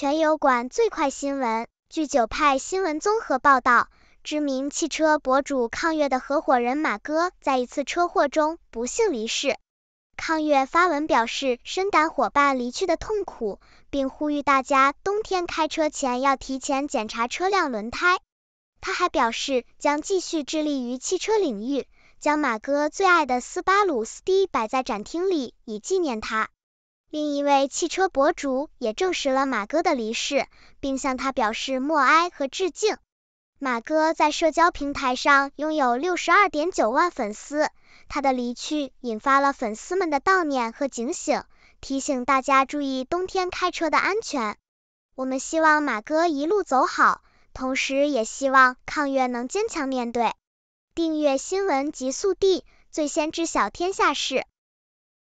全油管最快新闻，据九派新闻综合报道，知名汽车博主抗月的合伙人马哥在一次车祸中不幸离世。抗月发文表示深感伙伴离去的痛苦，并呼吁大家冬天开车前要提前检查车辆轮胎。他还表示将继续致力于汽车领域，将马哥最爱的斯巴鲁 ST 摆在展厅里以纪念他。另一位汽车博主也证实了马哥的离世，并向他表示默哀和致敬。马哥在社交平台上拥有六十二点九万粉丝，他的离去引发了粉丝们的悼念和警醒，提醒大家注意冬天开车的安全。我们希望马哥一路走好，同时也希望抗越能坚强面对。订阅新闻极速递，最先知晓天下事。